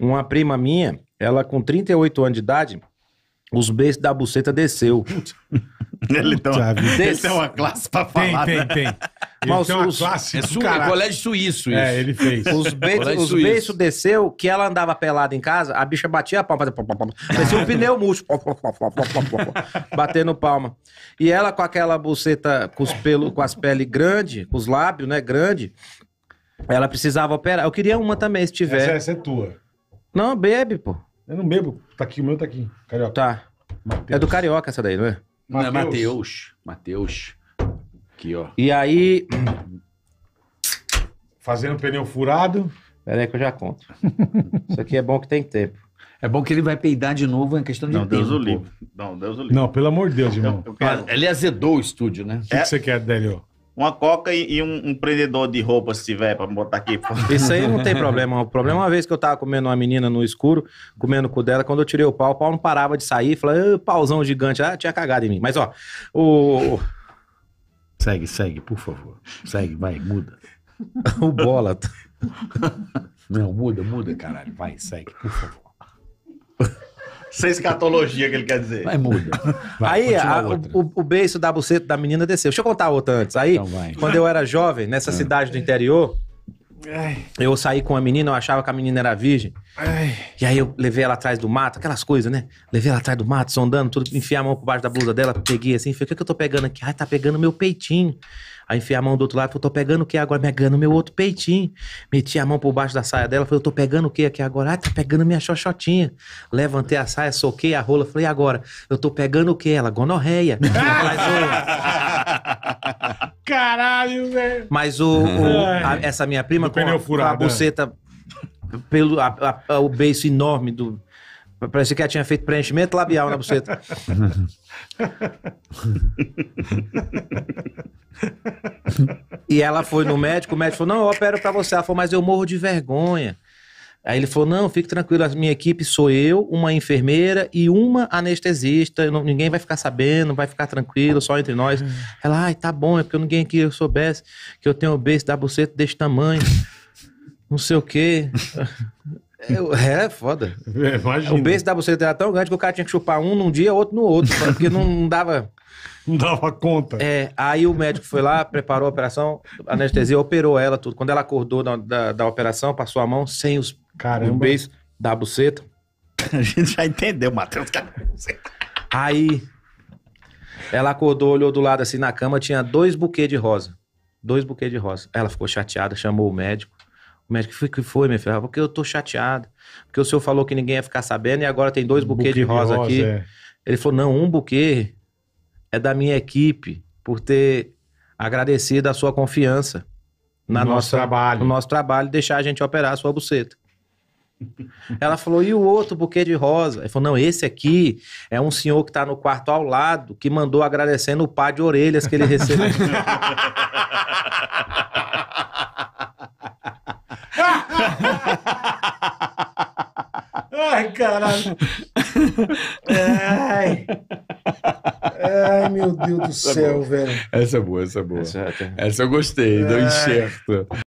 Uma prima minha, ela com 38 anos de idade, os beijos da buceta desceu. Ele tem, uma, ele tem uma classe pra falar. Tem, né? tem, tem. Mas tem os, classe é su, é colégio suíço isso. É, ele fez. Os beijos desceu, que ela andava pelada em casa, a bicha batia a palma, fazia... Parecia um pneu murcho. batendo palma. E ela com aquela buceta com, os pelo, com as peles grandes, com os lábios, né, grande, ela precisava operar. Eu queria uma também, se tiver. Essa, essa é tua. Não, bebe, pô. Eu não bebo. Tá aqui, o meu tá aqui. Carioca. Tá. Mateus. É do Carioca essa daí, não é? Não, é Matheus. Matheus. Aqui, ó. E aí. Fazendo pneu furado. Pera aí que eu já conto. Isso aqui é bom que tem tempo. É bom que ele vai peidar de novo em é questão de não, tempo. Deus o livre. Não, Deus o livre. Não, pelo amor de Deus, irmão. Eu, eu quero... Ele azedou o estúdio, né? O que, é... que você quer, Délio? Uma coca e, e um, um, prendedor de roupa, se tiver, pra botar aqui. Isso aí não tem problema. O problema é uma vez que eu tava comendo uma menina no escuro, comendo o cu dela, quando eu tirei o pau, o pau não parava de sair. Falei, pauzão gigante. Ah, tinha cagado em mim. Mas, ó, o... Segue, segue, por favor. Segue, vai, muda. o bola... Não, muda, muda, caralho. Vai, segue, por favor sem escatologia que ele quer dizer. Vai, muda. Vai, aí a, o, o beiço da buceta da menina desceu. Deixa eu contar outra antes. Aí, então quando eu era jovem, nessa ah. cidade do interior, eu saí com a menina, eu achava que a menina era virgem. E aí eu levei ela atrás do mato, aquelas coisas, né? Levei ela atrás do mato, sondando tudo, enfiei a mão por baixo da blusa dela, peguei assim, falei, o que, é que eu tô pegando aqui? Ah, tá pegando meu peitinho. Aí enfiei a mão do outro lado, falei, tô pegando o que agora? Pegando meu outro peitinho. Meti a mão por baixo da saia dela, falei, eu tô pegando o que aqui agora? Ah, tá pegando minha xoxotinha. Levantei a saia, soquei a rola, falei, agora? Eu tô pegando o que? Ela, gonorreia. caralho, velho. Mas o, o- a- essa minha prima com pneu a, com a é. buceta pelo a- a- o beiço enorme do parecia que ela tinha feito preenchimento labial na buceta. e ela foi no médico, o médico falou: "Não, eu opero pra você". Ela falou: "Mas eu morro de vergonha". Aí ele falou: não, fique tranquilo, a minha equipe sou eu, uma enfermeira e uma anestesista. Não, ninguém vai ficar sabendo, vai ficar tranquilo, só entre nós. Hum. Ela, ai, tá bom, é porque ninguém aqui soubesse que eu tenho um da buceta desse tamanho. não sei o quê. Eu, é, foda. É, imagina. O beijo da buceta era tão grande que o cara tinha que chupar um num dia, outro no outro, porque não dava. Não dava conta. É, aí o médico foi lá, preparou a operação, a anestesia operou ela, tudo. Quando ela acordou da, da, da, operação, passou a mão sem os Caramba. Um beijo da buceta. A gente já entendeu, Matheus, é Aí, ela acordou, olhou do lado assim na cama, tinha dois buquês de rosa. Dois buquês de rosa. Ela ficou chateada, chamou o médico. O médico, o que foi, minha filha? Porque eu tô chateado. Porque o senhor falou que ninguém ia ficar sabendo e agora tem dois um buquês de, de rosa, aqui. É. Ele falou, não, um buquê é da minha equipe por ter agradecido a sua confiança na no nosso nossa, trabalho. no nosso trabalho, deixar a gente operar a sua buceta. Ela falou, e o outro buquê de rosa? Ele falou, não, esse aqui é um senhor que está no quarto ao lado, que mandou agradecendo o par de orelhas que ele recebeu. Ai, caralho. Ai. Ai, meu Deus do essa é céu, é velho. Essa é boa, essa é boa. Essa, é essa eu gostei, Ai. deu enxerto.